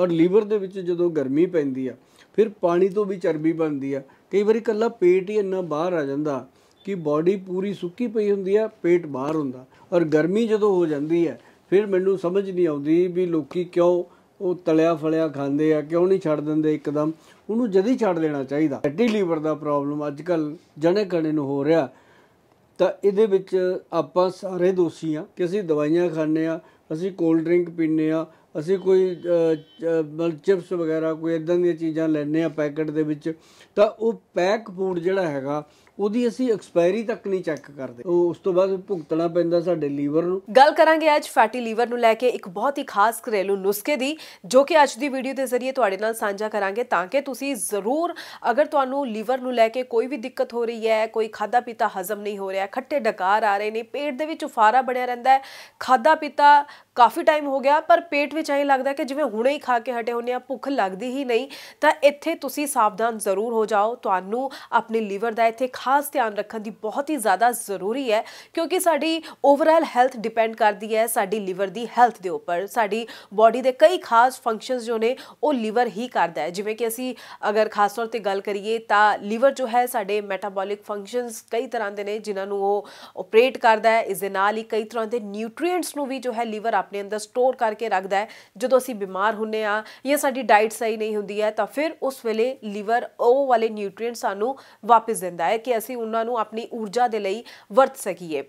ਔਰ ਲੀਵਰ ਦੇ ਵਿੱਚ ਜਦੋਂ ਗਰਮੀ ਪੈਂਦੀ ਆ ਫਿਰ ਪਾਣੀ ਤੋਂ ਵੀ ਚਰਬੀ ਬਣਦੀ ਆ ਕਈ ਵਾਰੀ ਕੱਲਾ ਪੇਟ ਹੀ ਇੰਨਾ ਬਾਹਰ ਆ ਜਾਂਦਾ ਕਿ ਬਾਡੀ ਪੂਰੀ ਸੁੱਕੀ ਪਈ ਹੁੰਦੀ ਆ ਪੇਟ ਬਾਹਰ ਹੁੰਦਾ ਔਰ ਗਰਮੀ ਜਦੋਂ ਹੋ ਜਾਂਦੀ ਹੈ ਫਿਰ ਮੈਨੂੰ ਸਮਝ ਨਹੀਂ ਆਉਂਦੀ ਵੀ ਲੋਕੀ ਕਿਉਂ ਉਹ ਤਲਿਆ ਫਲਿਆ ਖਾਂਦੇ ਆ ਕਿਉਂ ਨਹੀਂ ਛੱਡ ਦਿੰਦੇ ਇੱਕਦਮ ਉਹਨੂੰ ਜਦੀ ਛੱਡ ਦੇਣਾ ਚਾਹੀਦਾ ਫੈਟੀ ਲੀਵਰ ਦਾ ਪ੍ਰੋਬਲਮ ਅੱਜ ਕੱਲ ਜਣੇ ਕਣੇ ਨੂੰ ਹੋ ਰਿਹਾ ਤਾਂ ਇਹਦੇ ਵਿੱਚ ਆਪਾਂ ਸਾਰੇ ਦੋਸ਼ੀ ਆ ਕਿ ਅਸੀਂ ਦਵਾਈਆਂ ਖਾਂਦੇ ਆ ਅਸੀਂ ਕੋਲਡ ਡਰਿੰਕ ਪੀਂਦੇ ਆ ਅਸੀਂ ਕੋਈ ਮਲ ਚਿਪਸ ਵਗੈਰਾ ਕੋਈ ਇਦਾਂ ਦੀਆਂ ਚੀਜ਼ਾਂ ਲੈਣੇ ਆ ਪੈਕਟ ਦੇ ਵਿੱਚ ਤਾਂ ਉਹ ਪੈਕ ਫੂਡ ਜਿਹੜਾ ਹੈਗਾ ਉਹਦੀ ਅਸੀਂ ਐਕਸਪਾਇਰੀ ਤੱਕ ਨਹੀਂ ਚੈੱਕ ਕਰਦੇ ਉਹ ਉਸ ਤੋਂ ਬਾਅਦ ਭੁਗਤਣਾ ਪੈਂਦਾ ਸਾਡੇ ਲੀਵਰ ਨੂੰ ਗੱਲ ਕਰਾਂਗੇ ਅੱਜ ਫੈਟੀ ਲੀਵਰ ਨੂੰ ਲੈ ਕੇ ਇੱਕ ਬਹੁਤ ਹੀ ਖਾਸ ਘਰੇਲੂ ਨੁਸਖੇ ਦੀ ਜੋ ਕਿ ਅੱਜ ਦੀ ਵੀਡੀਓ ਦੇ ਜ਼ਰੀਏ ਤੁਹਾਡੇ ਨਾਲ ਸਾਂਝਾ ਕਰਾਂਗੇ ਤਾਂ ਕਿ ਤੁਸੀਂ ਜ਼ਰੂਰ ਅਗਰ ਤੁਹਾਨੂੰ ਲੀਵਰ ਨੂੰ ਲੈ ਕੇ ਕੋਈ ਵੀ ਦਿੱਕਤ ਹੋ ਰਹੀ ਹੈ ਕੋਈ ਖਾਦਾ ਪੀਤਾ ਹਜ਼ਮ ਨਹੀਂ ਹੋ ਰਿਹਾ ਖੱਟੇ ਡਕਾਰ ਆ ਰਹੇ ਨੇ ਪੇਟ ਦੇ ਵਿੱਚ ਉਫਾਰਾ ਬਣਿਆ ਰਹਿੰਦਾ ਹੈ ਖਾਦਾ ਪੀਤਾ ਕਾਫੀ ਟਾਈਮ ਹੋ ਗਿਆ ਪਰ ਪੇਟ ਵਿੱਚ ਐਂ ਲੱਗਦਾ ਕਿ ਜਿਵੇਂ ਹੁਣੇ ਹੀ ਖਾ ਕੇ ਹਟੇ ਹੋਣੇ ਆ ਭੁੱਖ ਲੱਗਦੀ ਹੀ ਨਹੀਂ ਤਾਂ ਇੱਥੇ ਤੁਸੀਂ ਸਾਵਧਾਨ ਜ਼ਰੂਰ ਹੋ ਜਾਓ ਤੁਹਾਨੂੰ ਆਪਣੇ ਲੀਵਰ ਦਾ ਇੱਥੇ ਖਾਸ ਧਿਆਨ ਰੱਖਣ ਦੀ ਬਹੁਤ ਹੀ ਜ਼ਿਆਦਾ ਜ਼ਰੂਰੀ ਹੈ ਕਿਉਂਕਿ ਸਾਡੀ ਓਵਰਆਲ ਹੈਲਥ ਡਿਪੈਂਡ ਕਰਦੀ ਹੈ ਸਾਡੀ ਲੀਵਰ ਦੀ ਹੈਲਥ ਦੇ ਉੱਪਰ ਸਾਡੀ ਬਾਡੀ ਦੇ ਕਈ ਖਾਸ ਫੰਕਸ਼ਨਸ ਜੋ ਨੇ ਉਹ ਲੀਵਰ ਹੀ ਕਰਦਾ ਹੈ ਜਿਵੇਂ ਕਿ ਅਸੀਂ ਅਗਰ ਖਾਸ ਤੌਰ ਤੇ ਗੱਲ ਕਰੀਏ ਤਾਂ ਲੀਵਰ ਜੋ ਹੈ ਸਾਡੇ ਮੈਟਾਬੋਲਿਕ ਫੰਕਸ਼ਨਸ ਕਈ ਤਰ੍ਹਾਂ ਦੇ ਨੇ ਜਿਨ੍ਹਾਂ ਨੂੰ ਉਹ ਆਪਰੇਟ ਕਰਦਾ ਹੈ ਇਸ ਦੇ ਨਾਲ ਹੀ ਕਈ ਤਰ੍ਹਾਂ ਦੇ ਨਿਊਟ੍ਰੀਐਂਟਸ ਨੂੰ ਵੀ ਜੋ ਹੈ ਲੀਵਰ ਆਪਣੇ ਅੰਦਰ ਸਟੋਰ ਕਰਕੇ ਰੱਖਦਾ ਹੈ ਜਦੋਂ ਅਸੀਂ ਬਿਮਾਰ ਹੁੰਨੇ ਆ ਜਾਂ ਸਾਡੀ ਡਾਈਟ ਸਹੀ ਨਹੀਂ ਹੁੰਦੀ ਹੈ ਤਾਂ ਫਿਰ ਉਸ ਵੇਲੇ ਲੀਵਰ ਉਹ ਵਾਲੇ ਨਿਊਟ੍ਰੀਐਂਟਸ ਸਾਨੂੰ ਵਾਪਸ ਦਿੰਦਾ ਹੈ ਕਿ ਅਸੀਂ ਉਹਨਾਂ ਨੂੰ ਆਪਣੀ ਊਰਜਾ ਦੇ ਲਈ ਵਰਤ ਸਕੀਏ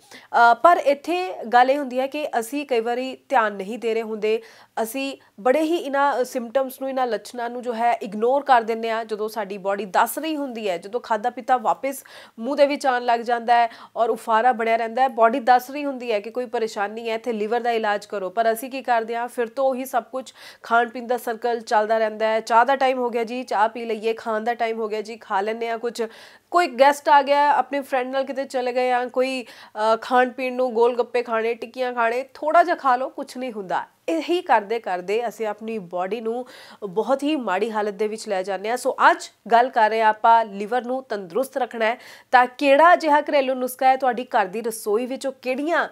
ਪਰ ਇੱਥੇ ਗੱਲ ਇਹ ਹੁੰਦੀ ਹੈ ਕਿ ਅਸੀਂ ਕਈ ਵਾਰੀ ਧਿਆਨ ਨਹੀਂ ਦੇ ਰਹੇ ਹੁੰਦੇ ਅਸੀਂ ਬੜੇ ਹੀ ਇਹਨਾਂ ਸਿੰਪਟਮਸ ਨੂੰ ਇਹਨਾਂ ਲੱਛਣਾਂ ਨੂੰ ਜੋ ਹੈ ਇਗਨੋਰ ਕਰ ਦਿੰਨੇ ਆ ਜਦੋਂ ਸਾਡੀ ਬਾਡੀ ਦੱਸ ਰਹੀ ਹੁੰਦੀ ਹੈ ਜਦੋਂ ਖਾਦਾ ਪੀਤਾ ਵਾਪਸ ਮੂੰਹ ਦੇ ਵਿੱਚ ਆਣ ਲੱਗ ਜਾਂਦਾ ਹੈ ਔਰ ਉਫਾਰਾ ਬਣਿਆ ਰਹਿੰਦਾ ਹੈ ਬਾਡੀ ਦੱਸ ਰਹੀ ਹੁੰਦੀ ਹੈ ਕਿ ਕੋਈ ਪਰੇਸ਼ਾਨੀ ਹੈ ਇੱਥੇ ਲੀਵਰ ਦਾ ਇਲਾਜ ਕਰੋ ਪਰ ਅਸੀਂ ਕੀ ਕਰਦੇ ਆ ਫਿਰ ਤੋਂ ਉਹੀ ਸਭ ਕੁਝ ਖਾਣ ਪੀਣ ਦਾ ਸਰਕਲ ਚੱਲਦਾ ਰਹਿੰਦਾ ਹੈ ਚਾਹ ਦਾ ਟਾਈਮ ਹੋ ਗਿਆ ਜੀ ਚਾਹ ਪੀ ਲਈਏ ਖਾਣ ਦਾ ਟਾਈਮ ਹੋ ਗਿਆ ਜੀ ਖਾ ਲੈਂਦੇ ਆ ਕੁਝ ਕੋਈ ਗੈਸਟ ਆ ਗਿਆ ਆਪਣੇ ਫਰੈਂਡ ਨਾਲ ਕਿਤੇ ਚਲੇ ਗਏ ਜਾਂ ਕੋਈ ਖਾਣ ਪੀਣ ਨੂੰ ਗੋਲ ਗੱਪੇ ਖਾਣੇ ਟਿੱਕੀਆਂ ਖਾਣੇ ਥੋੜਾ ਜਿਹਾ ਖਾ ਲਓ ਕੁਝ ਨਹੀਂ ਹੁੰਦਾ ਇਹੀ ਕਰਦੇ ਕਰਦੇ ਅਸੀਂ ਆਪਣੀ ਬਾਡੀ ਨੂੰ ਬਹੁਤ ਹੀ ਮਾੜੀ ਹਾਲਤ ਦੇ ਵਿੱਚ ਲੈ ਜਾਂਦੇ ਆ ਸੋ ਅੱਜ ਗੱਲ ਕਰ ਰਹੇ ਆਪਾਂ ਲਿਵਰ ਨੂੰ ਤੰਦਰੁਸਤ ਰੱਖਣਾ ਹੈ ਤਾਂ ਕਿਹੜਾ ਜਿਹਾ ਘਰੇਲੂ ਨੁਸਖਾ ਹੈ ਤੁਹਾਡੀ ਘਰ ਦੀ ਰਸੋਈ ਵਿੱਚ ਉਹ ਕਿਹੜੀਆਂ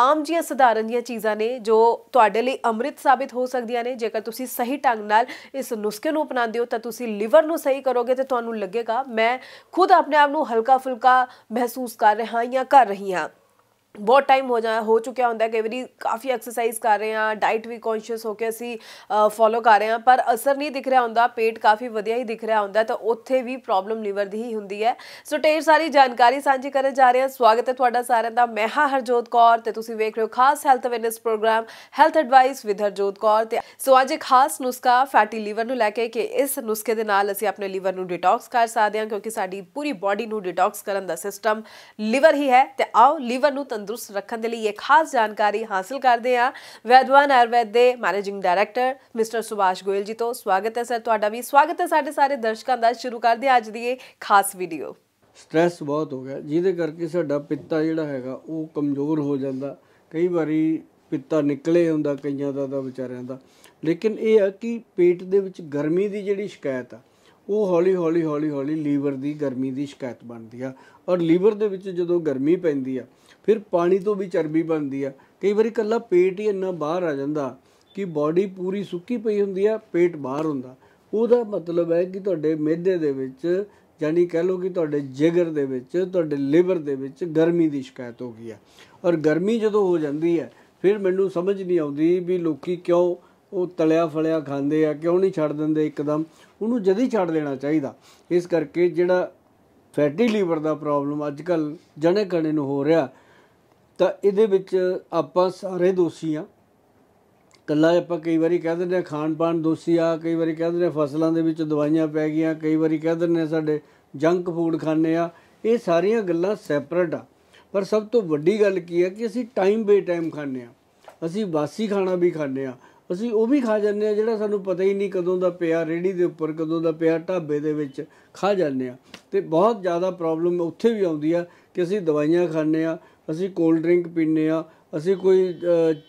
ਆਮ ਜੀਆਂ ਸਧਾਰਨ ਜੀਆਂ ਚੀਜ਼ਾਂ ਨੇ ਜੋ ਤੁਹਾਡੇ ਲਈ ਅੰਮ੍ਰਿਤ ਸਾਬਿਤ ਹੋ ਸਕਦੀਆਂ ਨੇ ਜੇਕਰ ਤੁਸੀਂ ਸਹੀ ਢੰਗ ਨਾਲ ਇਸ ਨੁਸਖੇ ਨੂੰ ਅਪਣਾਉਂਦੇ ਹੋ ਤਾਂ ਤੁਸੀਂ ਲਿਵਰ ਨੂੰ ਸਹੀ ਕਰੋਗੇ ਤੇ ਤੁਹਾਨੂੰ ਲੱਗੇਗਾ ਮੈਂ ਖੁਦ ਆਪਣੇ ਆਪ ਨੂੰ ਹਲਕਾ ਫੁਲਕਾ ਮਹਿਸੂਸ ਕਰ ਰਿਹਾ ਜਾਂ ਕਰ ਰਹੀ ਹਾਂ ਬਹੁਤ ਟਾਈਮ ਹੋ ਜਾ ਹੋ ਚੁੱਕਿਆ ਹੁੰਦਾ ਕਿ ਵੀ ਕਾਫੀ ਐਕਸਰਸਾਈਜ਼ ਕਰ ਰਹੇ ਆ ਡਾਈਟ ਵੀ ਕੌਨਸ਼ੀਅਸ ਹੋ ਕੇ ਅਸੀਂ ਫੋਲੋ ਕਰ ਰਹੇ ਆ ਪਰ ਅਸਰ ਨਹੀਂ ਦਿਖ ਰਿਹਾ ਹੁੰਦਾ ਪੇਟ ਕਾਫੀ ਵਧੀਆ ਹੀ ਦਿਖ ਰਿਹਾ ਹੁੰਦਾ ਤਾਂ ਉੱਥੇ ਵੀ ਪ੍ਰੋਬਲਮ ਲਿਵਰ ਦੀ ਹੀ ਹੁੰਦੀ ਹੈ ਸੋ ਢੇਰ ਸਾਰੀ ਜਾਣਕਾਰੀ ਸਾਂਝੀ ਕਰਨ ਜਾ ਰਹੇ ਆ ਸਵਾਗਤ ਹੈ ਤੁਹਾਡਾ ਸਾਰਿਆਂ ਦਾ ਮੈਂ ਹਾਂ ਹਰਜੋਤ ਕੌਰ ਤੇ ਤੁਸੀਂ ਵੇਖ ਰਹੇ ਹੋ ਖਾਸ health awareness programme health advice with Harjot Kaur ਤੇ ਸੋ ਅੱਜ ਇੱਕ ਖਾਸ ਨੁਸਖਾ ਫੈਟੀ ਲਿਵਰ ਨੂੰ ਲੈ ਕੇ ਕਿ ਇਸ ਨੁਸਖੇ ਦੇ ਨਾਲ ਅਸੀਂ ਆਪਣੇ ਲਿਵਰ ਨੂੰ ਡਿਟੌਕਸ ਕਰ ਸਕਦੇ ਹਾਂ ਕਿਉਂਕਿ ਸਾਡੀ ਪੂਰੀ ਬਾਡੀ ਨੂੰ ਡਿਟੌਕਸ ਕਰਨ ਦਾ ਸਿਸਟਮ ਲਿਵਰ ਹੀ ਹੈ ਤੇ ਆਓ ਲਿਵਰ ਨੂੰ ਤੰਦਰੁਸਤ ਰੱਖਣ ਦੇ ਲਈ ਇਹ ਖਾਸ ਜਾਣਕਾਰੀ ਹਾਸਲ ਕਰਦੇ ਆ ਵੈਦਵਾਨ ਆਯੁਰਵੈਦ ਦੇ managing director mister Subhash Goyal ji ਤੋਂ ਸਵਾਗਤ ਹੈ ਸਰ ਤੁਹਾਡਾ ਵੀ ਸਵਾਗਤ ਹੈ ਸਾਡੇ ਸਾਰੇ ਦਰਸ਼ਕਾਂ ਦਾ ਸ਼ੁਰੂ ਕਰਦੇ ਆ ਅੱਜ ਦੀ ਇਹ ਖਾਸ ਵੀਡੀਓ ਸਟ्रेस ਬਹੁਤ ਹੋ ਗਿਆ ਜਿਹਦੇ ਕਰਕੇ ਸਾਡਾ ਪਿੱਤਾ ਜਿਹੜਾ ਹੈਗਾ ਉਹ ਕਮਜ਼ੋਰ ਹੋ ਜਾਂਦਾ ਕਈ ਵਾਰੀ ਪਿੱਤਾ ਨਿਕਲੇ ਹੁੰਦਾ ਕਈਆਂ ਦਾ ਤਾਂ ਵਿਚਾਰਿਆਂ ਦਾ ਲੇਕਿਨ ਇਹ ਆ ਕਿ ਪੇਟ ਦੇ ਵਿੱਚ ਗਰਮੀ ਦੀ ਜਿਹੜੀ ਸ਼ਿਕਾਇਤ ਆ ਉਹ ਹੌਲੀ ਹੌਲੀ ਹੌਲੀ ਹੌਲੀ ਲੀਵਰ ਦੀ ਗਰਮੀ ਦੀ ਸ਼ਿਕਾਇਤ ਬਣਦੀ ਆ ਔਰ ਲੀਵਰ ਦੇ ਵਿੱਚ ਜਦੋਂ ਗਰਮੀ ਪੈਂਦੀ ਆ ਫਿਰ ਪਾਣੀ ਤੋਂ ਵੀ ਚਰਬੀ ਬਣਦੀ ਆ ਕਈ ਵਾਰੀ ਕੱਲਾ ਪੇਟ ਹੀ ਇੰਨਾ ਬਾਹਰ ਆ ਜਾਂਦਾ ਕਿ ਬਾਡੀ ਪੂਰੀ ਸੁੱਕੀ ਪਈ ਹੁੰਦੀ ਆ ਪੇਟ ਬਾਹਰ ਹੁੰਦਾ ਉਹਦਾ ਮਤਲਬ ਹੈ ਕਿ ਤੁਹਾਡੇ ਮਿਹਦੇ ਦੇ ਵਿੱਚ ਯਾਨੀ ਕਹਿ ਲਓ ਕਿ ਤੁਹਾਡੇ ਜਿਗਰ ਦੇ ਵਿੱਚ ਤੁਹਾਡੇ ਲਿਵਰ ਦੇ ਵਿੱਚ ਗਰਮੀ ਦੀ ਸ਼ਿਕਾਇਤ ਹੋ ਗਈ ਆ ਔਰ ਗਰਮੀ ਜਦੋਂ ਹੋ ਜਾਂਦੀ ਹੈ ਫਿਰ ਮੈਨੂੰ ਸਮਝ ਨਹੀਂ ਆਉਂਦੀ ਵੀ ਲੋਕੀ ਕਿਉਂ ਉਹ ਤਲਿਆ ਫਲਿਆ ਖਾਂਦੇ ਆ ਕਿਉਂ ਨਹੀਂ ਛੱਡ ਦਿੰਦੇ ਇੱਕਦਮ ਉਹਨੂੰ ਜਦੀ ਛੱਡ ਦੇਣਾ ਚਾਹੀਦਾ ਇਸ ਕਰਕੇ ਜਿਹੜਾ ਫੈਟੀ ਲੀਵਰ ਦਾ ਪ੍ਰੋਬਲਮ ਅੱਜਕੱਲ ਜਣੇ ਕਣੇ ਨੂੰ ਹੋ ਰਿਹਾ ਤਾਂ ਇਹਦੇ ਵਿੱਚ ਆਪਾਂ ਸਾਰੇ ਦੋਸ਼ੀ ਆ ਕੱਲਾ ਆਪਾਂ ਕਈ ਵਾਰੀ ਕਹਿ ਦਿੰਦੇ ਆ ਖਾਣ ਪਾਣ ਦੋਸ਼ੀ ਆ ਕਈ ਵਾਰੀ ਕਹਿ ਦਿੰਦੇ ਆ ਫਸਲਾਂ ਦੇ ਵਿੱਚ ਦਵਾਈਆਂ ਪੈ ਗਈਆਂ ਕਈ ਵਾਰੀ ਕਹਿ ਦਿੰਦੇ ਆ ਸਾਡੇ ਜੰਕ ਫੂਡ ਖਾਣੇ ਆ ਇਹ ਸਾਰੀਆਂ ਗੱਲਾਂ ਸੈਪਰੇਟ ਆ ਪਰ ਸਭ ਤੋਂ ਵੱਡੀ ਗੱਲ ਕੀ ਹੈ ਕਿ ਅਸੀਂ ਟਾਈਮ ਬੇ ਟਾਈਮ ਖਾਣੇ ਆ ਅਸੀਂ ਬਾਸੀ ਖਾਣਾ ਵੀ ਖਾਣੇ ਆ ਅਸੀਂ ਉਹ ਵੀ ਖਾ ਜਾਂਦੇ ਆ ਜਿਹੜਾ ਸਾਨੂੰ ਪਤਾ ਹੀ ਨਹੀਂ ਕਦੋਂ ਦਾ ਪਿਆ ਰੇੜੀ ਦੇ ਉੱਪਰ ਕਦੋਂ ਦਾ ਪਿਆ ਢਾਬੇ ਦੇ ਵਿੱਚ ਖਾ ਜਾਂਦੇ ਆ ਤੇ ਬਹੁਤ ਜ਼ਿਆਦਾ ਪ੍ਰੋਬਲਮ ਉੱਥੇ ਵੀ ਆਉਂਦੀ ਆ ਕਿ ਅਸੀਂ ਦਵਾਈਆਂ ਖਾਂਦੇ ਆ ਅਸੀਂ ਕੋਲਡ ਡਰਿੰਕ ਪੀਂਦੇ ਆ ਅਸੀਂ ਕੋਈ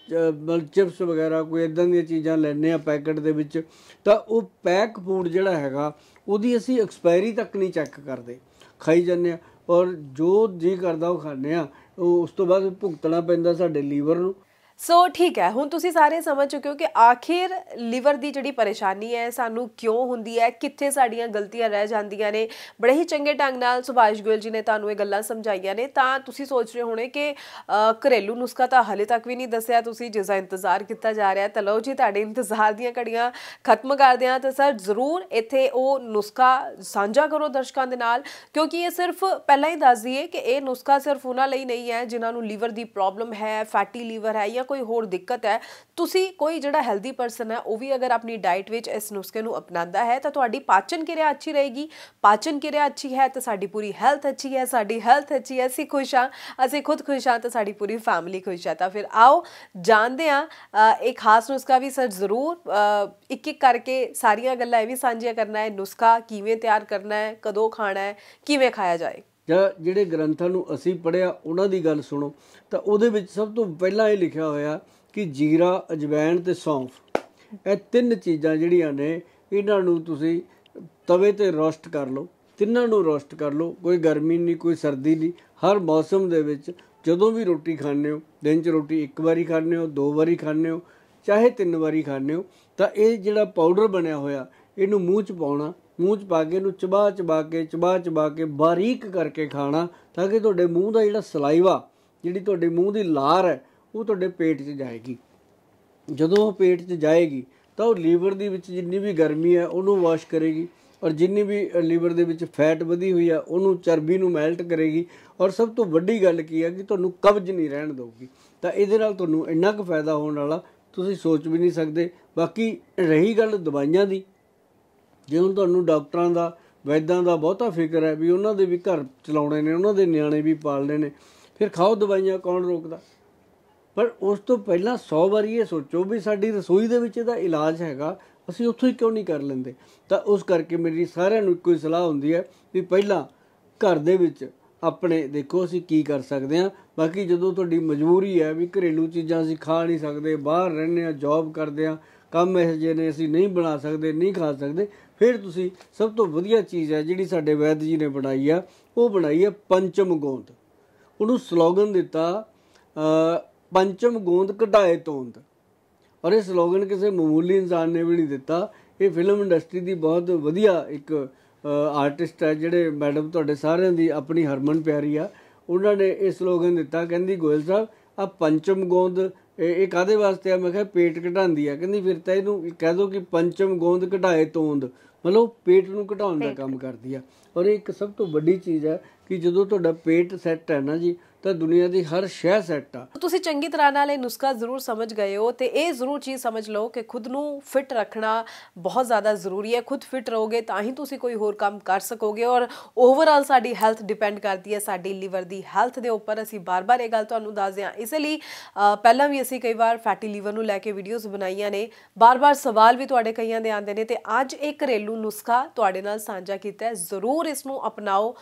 ਮਤਲਬ ਚਿਪਸ ਵਗੈਰਾ ਕੋਈ ਇਦਾਂ ਦੀਆਂ ਚੀਜ਼ਾਂ ਲੈਣੇ ਆ ਪੈਕਟ ਦੇ ਵਿੱਚ ਤਾਂ ਉਹ ਪੈਕ ਫੂਡ ਜਿਹੜਾ ਹੈਗਾ ਉਹਦੀ ਅਸੀਂ ਐਕਸਪਾਇਰੀ ਤੱਕ ਨਹੀਂ ਚੈੱਕ ਕਰਦੇ ਖਾਈ ਜਾਂਦੇ ਆ ਔਰ ਜੋ ਜੀ ਕਰਦਾ ਉਹ ਖਾਂਦੇ ਆ ਉਸ ਤੋਂ ਬਾਅਦ ਭੁਗਤਣਾ ਪੈਂਦਾ ਸਾਡੇ ਲੀਵਰ ਨੂੰ ਸੋ ਠੀਕ ਹੈ ਹੁਣ ਤੁਸੀਂ ਸਾਰੇ ਸਮਝ ਚੁੱਕੇ ਹੋ ਕਿ ਆਖਿਰ ਲਿਵਰ ਦੀ ਜਿਹੜੀ ਪਰੇਸ਼ਾਨੀ ਹੈ ਸਾਨੂੰ ਕਿਉਂ ਹੁੰਦੀ ਹੈ ਕਿੱਥੇ ਸਾਡੀਆਂ ਗਲਤੀਆਂ ਰਹਿ ਜਾਂਦੀਆਂ ਨੇ ਬੜੇ ਹੀ ਚੰਗੇ ਢੰਗ ਨਾਲ ਸੁਭਾਸ਼ ਗੋਇਲ ਜੀ ਨੇ ਤੁਹਾਨੂੰ ਇਹ ਗੱਲਾਂ ਸਮਝਾਈਆਂ ਨੇ ਤਾਂ ਤੁਸੀਂ ਸੋਚ ਰਹੇ ਹੋਣੇ ਕਿ ਘਰੇਲੂ ਨੁਸਖਾ ਤਾਂ ਹਲੇ ਤੱਕ ਵੀ ਨਹੀਂ ਦੱਸਿਆ ਤੁਸੀਂ ਜਿਸ ਦਾ ਇੰਤਜ਼ਾਰ ਕੀਤਾ ਜਾ ਰਿਹਾ ਤਾਂ ਲਓ ਜੀ ਤੁਹਾਡੇ ਇੰਤਜ਼ਾਰ ਦੀਆਂ ਘੜੀਆਂ ਖਤਮ ਕਰਦੇ ਹਾਂ ਤਾਂ ਸਰ ਜ਼ਰੂਰ ਇੱਥੇ ਉਹ ਨੁਸਖਾ ਸਾਂਝਾ ਕਰੋ ਦਰਸ਼ਕਾਂ ਦੇ ਨਾਲ ਕਿਉਂਕਿ ਇਹ ਸਿਰਫ ਪਹਿਲਾਂ ਹੀ ਦੱਸ ਦਈਏ ਕਿ ਇਹ ਨੁਸਖਾ ਸਿਰਫ ਉਹਨਾਂ ਲਈ ਨਹੀਂ ਹੈ ਜਿਨ੍ਹਾਂ ਨੂੰ ਲੀਵਰ ਦੀ ਪ੍ਰੋਬਲਮ ਹੈ ਫੈਟੀ ਲੀਵਰ ਹੈ ਜਾਂ ਕੋਈ ਹੋਰ ਦਿੱਕਤ ਹੈ ਤੁਸੀਂ ਕੋਈ ਜਿਹੜਾ ਹੈਲਦੀ ਪਰਸਨ ਹੈ ਉਹ ਵੀ ਅਗਰ ਆਪਣੀ ਡਾਈਟ ਵਿੱਚ ਇਸ ਨੁਸਖੇ ਨੂੰ ਅਪਣਾਉਂਦਾ ਹੈ ਤਾਂ ਤੁਹਾਡੀ ਪਾਚਨ ਕਿਰਿਆ ਅੱਛੀ ਰਹੇਗੀ ਪਾਚਨ ਕਿਰਿਆ ਅੱਛੀ ਹੈ ਤਾਂ ਸਾਡੀ ਪੂਰੀ ਹੈਲਥ ਅੱਛੀ ਹੈ ਸਾਡੀ ਹੈਲਥ ਅੱਛੀ ਹੈ ਅਸੀਂ ਖੁਸ਼ ਹਾਂ ਅਸੀਂ ਖੁਦ ਖੁਸ਼ ਹਾਂ ਤਾਂ ਸਾਡੀ ਪੂਰੀ ਫੈਮਿਲੀ ਖੁਸ਼ ਹੈ ਤਾਂ ਫਿਰ ਆਓ ਜਾਣਦੇ ਹਾਂ ਇੱਕ ਖਾਸ ਨੁਸਖਾ ਵੀ ਸਰ ਜ਼ਰੂਰ ਇੱਕ ਇੱਕ ਕਰਕੇ ਸਾਰੀਆਂ ਗੱਲਾਂ ਇਹ ਵੀ ਸਾਂਝੀਆਂ ਕਰਨਾ ਹੈ ਨੁਸਖਾ ਕਿਵੇਂ ਤਿਆਰ ਕਰਨਾ ਹੈ ਕਦੋਂ ਖਾਣਾ ਹੈ ਕਿਵੇਂ ਖਾਇਆ ਜਾਏ ਜਾਂ ਜਿਹੜੇ ਗ੍ਰੰਥਾਂ ਨੂੰ ਅਸੀਂ ਪੜਿਆ ਉਹਨਾਂ ਦੀ ਗੱਲ ਸੁਣੋ ਤਾਂ ਉਹਦੇ ਵਿੱਚ ਸਭ ਤੋਂ ਪਹਿਲਾਂ ਇਹ ਲਿਖਿਆ ਹੋਇਆ ਕਿ ਜੀਰਾ ਅਜਵਾਇਣ ਤੇ ਸੌਂਫ ਇਹ ਤਿੰਨ ਚੀਜ਼ਾਂ ਜਿਹੜੀਆਂ ਨੇ ਇਹਨਾਂ ਨੂੰ ਤੁਸੀਂ ਤਵੇ ਤੇ ਰੋਸਟ ਕਰ ਲਓ ਤਿੰਨਾਂ ਨੂੰ ਰੋਸਟ ਕਰ ਲਓ ਕੋਈ ਗਰਮੀ ਨਹੀਂ ਕੋਈ ਸਰਦੀ ਨਹੀਂ ਹਰ ਮੌਸਮ ਦੇ ਵਿੱਚ ਜਦੋਂ ਵੀ ਰੋਟੀ ਖਾਣੇ ਹੋ ਦਿਨ 'ਚ ਰੋਟੀ ਇੱਕ ਵਾਰੀ ਖਾਣੇ ਹੋ ਦੋ ਵਾਰੀ ਖਾਣੇ ਹੋ ਚਾਹੇ ਤਿੰਨ ਵਾਰੀ ਖਾਣੇ ਹੋ ਤਾਂ ਇਹ ਜਿਹੜਾ ਪਾਊਡਰ ਬਣਿਆ ਹੋਇਆ ਇਹਨੂੰ ਮੂੰਹ 'ਚ ਪਾਉਣਾ ਮੂੰਹ 'ਚ ਪਾ ਕੇ ਇਹਨੂੰ ਚਬਾ ਚਬਾ ਕੇ ਚਬਾ ਚਬਾ ਕੇ ਬਾਰੀਕ ਕਰਕੇ ਖਾਣਾ ਤਾਂ ਕਿ ਤੁਹਾਡੇ ਮੂੰਹ ਦਾ ਜਿਹੜਾ ਸਲਾਈਵਾ ਜਿਹੜੀ ਤੁਹਾਡੇ ਮੂੰਹ ਦੀ ਲਾਰ ਹੈ ਉਹ ਤੁਹਾਡੇ ਪੇਟ 'ਚ ਜਾਏਗੀ ਜਦੋਂ ਉਹ ਪੇਟ 'ਚ ਜਾਏਗੀ ਤਾਂ ਉਹ ਲੀਵਰ ਦੇ ਵਿੱਚ ਜਿੰਨੀ ਵੀ ਗਰਮੀ ਹੈ ਉਹਨੂੰ ਵਾਸ਼ ਕਰੇਗੀ ਔਰ ਜਿੰਨੀ ਵੀ ਲੀਵਰ ਦੇ ਵਿੱਚ ਫੈਟ ਵਧੀ ਹੋਈ ਆ ਉਹਨੂੰ ਚਰਬੀ ਨੂੰ ਮੈਲਟ ਕਰੇਗੀ ਔਰ ਸਭ ਤੋਂ ਵੱਡੀ ਗੱਲ ਕੀ ਆ ਕਿ ਤੁਹਾਨੂੰ ਕਬਜ਼ ਨਹੀਂ ਰਹਿਣ ਦੇਊਗੀ ਤਾਂ ਇਹਦੇ ਨਾਲ ਤੁਹਾਨੂੰ ਇੰਨਾ ਕੁ ਫਾਇਦਾ ਹੋਣ ਵਾਲਾ ਤੁਸੀਂ ਸੋਚ ਵੀ ਨਹੀਂ ਸਕਦੇ ਬਾਕੀ ਰਹੀ ਗੱਲ ਦਵਾਈਆਂ ਦੀ ਜਿਉਂ ਤੁਹਾਨੂੰ ਡਾਕਟਰਾਂ ਦਾ ਵੈਦਾਂ ਦਾ ਬਹੁਤਾ ਫਿਕਰ ਹੈ ਵੀ ਉਹਨਾਂ ਦੇ ਵੀ ਘਰ ਚਲਾਉਣੇ ਨੇ ਉਹਨਾਂ ਦੇ ਨਿਆਣੇ ਵੀ ਪਾਲਣੇ ਨੇ ਫਿਰ ਖਾਓ ਦਵਾਈਆਂ ਕੌਣ ਰੋਕਦਾ ਪਰ ਉਸ ਤੋਂ ਪਹਿਲਾਂ 100 ਵਾਰੀ ਇਹ ਸੋਚੋ ਵੀ ਸਾਡੀ ਰਸੋਈ ਦੇ ਵਿੱਚ ਇਹਦਾ ਇਲਾਜ ਹੈਗਾ ਅਸੀਂ ਉੱਥੋਂ ਹੀ ਕਿਉਂ ਨਹੀਂ ਕਰ ਲੈਂਦੇ ਤਾਂ ਉਸ ਕਰਕੇ ਮੇਰੀ ਸਾਰਿਆਂ ਨੂੰ ਇੱਕੋ ਹੀ ਸਲਾਹ ਹੁੰਦੀ ਹੈ ਵੀ ਪਹਿਲਾਂ ਘਰ ਦੇ ਵਿੱਚ ਆਪਣੇ ਦੇਖੋ ਅਸੀਂ ਕੀ ਕਰ ਸਕਦੇ ਹਾਂ ਬਾਕੀ ਜਦੋਂ ਤੁਹਾਡੀ ਮਜਬੂਰੀ ਹੈ ਵੀ ਘਰੇਲੂ ਚੀਜ਼ਾਂ ਅਸੀਂ ਖਾ ਨਹੀਂ ਸਕਦੇ ਬਾਹਰ ਰਹਿੰਦੇ ਆ ਜੌਬ ਕਰਦੇ ਆ ਕੰਮ ਇਹ ਜੇ ਨੇ ਅਸੀਂ ਨਹੀਂ ਬਣਾ ਸਕਦੇ ਨਹੀਂ ਖਾ ਸਕਦੇ ਫਿਰ ਤੁਸੀਂ ਸਭ ਤੋਂ ਵਧੀਆ ਚੀਜ਼ ਹੈ ਜਿਹੜੀ ਸਾਡੇ ਵੈਦ ਜੀ ਨੇ ਬਣਾਈ ਆ ਉਹ ਬਣਾਈ ਆ ਪੰਚਮ ਗੋਂਦ ਉਹਨੂੰ ਸਲੋਗਨ ਦਿੱਤਾ ਪੰਚਮ ਗੋਂਦ ਕਢਾਏ ਤੋਂਦ ਔਰ ਇਹ ਸਲੋਗਨ ਕਿਸੇ ਮਾਮੂਲੀ ਇਨਸਾਨ ਨੇ ਵੀ ਨਹੀਂ ਦਿੱਤਾ ਇਹ ਫਿਲਮ ਇੰਡਸਟਰੀ ਦੀ ਬਹੁਤ ਵਧੀਆ ਇੱਕ ਆਰਟਿਸਟ ਹੈ ਜਿਹੜੇ ਮੈਡਮ ਤੁਹਾਡੇ ਸਾਰਿਆਂ ਦੀ ਆਪਣੀ ਹਰਮਨ ਪਿਆਰੀ ਆ ਉਹਨਾਂ ਨੇ ਇਹ ਸਲੋਗਨ ਦਿੱਤਾ ਕਹਿੰਦੀ ਗੋਇਲ ਸਾਹਿਬ ਆ ਪੰਚਮ ਗੋਂਦ ਇਹ ਇਹ ਕਾਦੇ ਵਾਸਤੇ ਆ ਮੈਂ ਕਿਹਾ ਪੇਟ ਘਟਾਉਂਦੀ ਆ ਕਹਿੰਦੀ ਫਿਰ ਤਾਂ ਇਹਨੂੰ ਕਹਿ ਦੋ ਕਿ ਪੰਚਮ ਗੋਂਦ ਘਟਾਏ ਤੋਂਦ ਮਤਲਬ ਪੇਟ ਨੂੰ ਘਟਾਉਣ ਦਾ ਕੰਮ ਕਰਦੀ ਆ ਔਰ ਇਹ ਇੱਕ ਸਭ ਤੋਂ ਵੱਡੀ ਚੀਜ਼ ਆ ਕਿ ਜਦੋਂ ਤੁਹਾਡਾ ਪੇਟ ਸੈੱਟ ਹੈ ਨਾ ਜੀ ਤਾਂ ਦੁਨੀਆ ਦੀ ਹਰ ਸ਼ੈ ਸੈੱਟ ਆ ਤੁਸੀਂ ਚੰਗੀ ਤਰ੍ਹਾਂ ਨਾਲ ਇਹ ਨੁਸਖਾ ਜ਼ਰੂਰ ਸਮਝ ਗਏ ਹੋ ਤੇ ਇਹ ਜ਼ਰੂਰ ਚੀਜ਼ ਸਮਝ ਲਓ ਕਿ ਖੁਦ ਨੂੰ ਫਿਟ ਰੱਖਣਾ ਬਹੁਤ ਜ਼ਿਆਦਾ ਜ਼ਰੂਰੀ ਹੈ ਖੁਦ ਫਿਟ ਰਹੋਗੇ ਤਾਂ ਹੀ ਤੁਸੀਂ ਕੋਈ ਹੋਰ ਕੰਮ ਕਰ ਸਕੋਗੇ ਔਰ ਓਵਰਆਲ ਸਾਡੀ ਹੈਲਥ ਡਿਪੈਂਡ ਕਰਦੀ ਹੈ ਸਾਡੀ ਲੀਵਰ ਦੀ ਹੈਲਥ ਦੇ ਉੱਪਰ ਅਸੀਂ ਬਾਰ-ਬਾਰ ਇਹ ਗੱਲ ਤੁਹਾਨੂੰ ਦੱਸਦੇ ਹਾਂ ਇਸ ਲਈ ਪਹਿਲਾਂ ਵੀ ਅਸੀਂ ਕਈ ਵਾਰ ਫੈਟੀ ਲੀਵਰ ਨੂੰ ਲੈ ਕੇ ਵੀਡੀਓਜ਼ ਬਣਾਈਆਂ ਨੇ ਬਾਰ-ਬਾਰ ਸਵਾਲ ਵੀ ਤੁਹਾਡੇ ਕਈਆਂ ਦੇ ਆਉਂਦੇ ਨੇ ਤੇ ਅੱਜ ਇੱਕ ਘਰੇਲੂ ਨੁਸਖਾ ਤੁਹਾਡੇ ਨਾਲ ਸਾਂਝਾ ਕੀਤਾ ਹੈ ਜ਼ਰੂਰ ਇਸ ਨੂੰ ਅਪਣਾਓ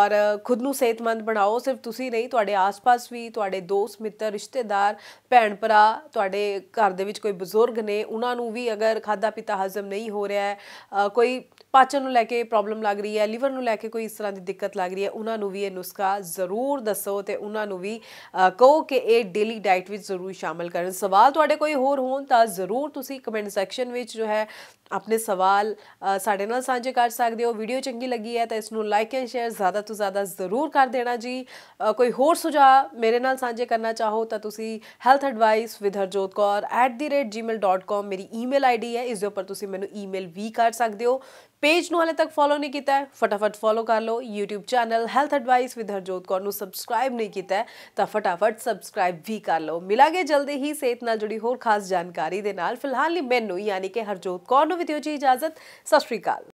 ਔਰ ਖੁਦ ਨੂੰ ਸਿਹਤਮੰਦ ਬਣਾਓ ਸਿਰਫ ਤੁਸੀਂ ਨਹੀਂ ਤੁਹਾਡੇ ਤੁਹਾਡੇ ਆਸ-ਪਾਸ ਵੀ ਤੁਹਾਡੇ ਦੋਸਤ ਮਿੱਤਰ ਰਿਸ਼ਤੇਦਾਰ ਭੈਣ ਭਰਾ ਤੁਹਾਡੇ ਘਰ ਦੇ ਵਿੱਚ ਕੋਈ ਬਜ਼ੁਰਗ ਨੇ ਉਹਨਾਂ ਨੂੰ ਵੀ ਅਗਰ ਖਾਦਾ ਪੀਤਾ ਹਜ਼ਮ ਨਹੀਂ ਹੋ ਰਿਹਾ ਹੈ ਕੋਈ ਪਾਚਨ ਨੂੰ ਲੈ ਕੇ ਪ੍ਰੋਬਲਮ ਲੱਗ ਰਹੀ ਹੈ ਲੀਵਰ ਨੂੰ ਲੈ ਕੇ ਕੋਈ ਇਸ ਤਰ੍ਹਾਂ ਦੀ ਦਿੱਕਤ ਲੱਗ ਰਹੀ ਹੈ ਉਹਨਾਂ ਨੂੰ ਵੀ ਇਹ ਨੁਸਖਾ ਜ਼ਰੂਰ ਦੱਸੋ ਤੇ ਉਹਨਾਂ ਨੂੰ ਵੀ ਕਹੋ ਕਿ ਇਹ ਡੇਲੀ ਡਾਈਟ ਵਿੱਚ ਜ਼ਰੂਰ ਸ਼ਾਮਲ ਕਰਨ ਸਵਾਲ ਤੁਹਾਡੇ ਕੋਈ ਹੋਰ ਹੋਣ ਤਾਂ ਜ਼ਰੂਰ ਤੁਸੀਂ ਕਮੈਂਟ ਸੈਕਸ਼ਨ ਵਿੱਚ ਜੋ ਹੈ ਆਪਣੇ ਸਵਾਲ ਸਾਡੇ ਨਾਲ ਸਾਂਝੇ ਕਰ ਸਕਦੇ ਹੋ ਵੀਡੀਓ ਚੰਗੀ ਲੱਗੀ ਹੈ ਤਾਂ ਇਸ ਨੂੰ ਲਾਈਕ ਐਂਡ ਸ਼ੇਅਰ ਜ਼ਿਆਦਾ ਤੋਂ ਜ਼ਿਆਦਾ ਜ਼ਰੂਰ ਕਰ ਦੇਣਾ ਜੀ ਕੋਈ ਹੋਰ ਸੁਝਾਅ ਮੇਰੇ ਨਾਲ ਸਾਂਝੇ ਕਰਨਾ ਚਾਹੋ ਤਾਂ ਤੁਸੀਂ @gmail.com ਮੇਰੀ ਈਮੇਲ ਆਈਡੀ ਹੈ ਇਸ ਦੇ ਉੱਪਰ ਤੁਸੀਂ ਮੈਨੂੰ ਈਮੇਲ ਵੀ ਕਰ ਸਕਦੇ ਹੋ ਪੇਜ ਨੂੰ ਹਾਲੇ ਤੱਕ ਫੋਲੋ ਨਹੀਂ ਕੀਤਾ ਹੈ ਫਟਾਫਟ ਫੋਲੋ ਕਰ ਲਓ YouTube channel health advice with Harjot Kaur ਨੂੰ ਸਬਸਕ੍ਰਾਈਬ ਨਹੀਂ ਕੀਤਾ ਹੈ ਤਾਂ ਫਟਾਫਟ ਸਬਸਕ੍ਰਾਈਬ ਵੀ ਕਰ ਲਓ ਮਿਲਾਂਗੇ ਜਲਦੀ ਹੀ ਸਿਹਤ ਨਾਲ ਜੁੜੀ ਹੋਰ ਖਾਸ ਜਾਣਕਾਰੀ ਦੇ ਨਾਲ ਫਿਲਹਾਲ ਲਈ ਮੈਨੂੰ ਯਾਨੀ ਕਿ ਹਰਜੋਤ ਕੌਰ ਨੂੰ ਵਿਦਿਓ ਜੀ ਇਜਾਜ਼ਤ ਸਤਿ ਸ਼੍ਰੀ ਅਕਾਲ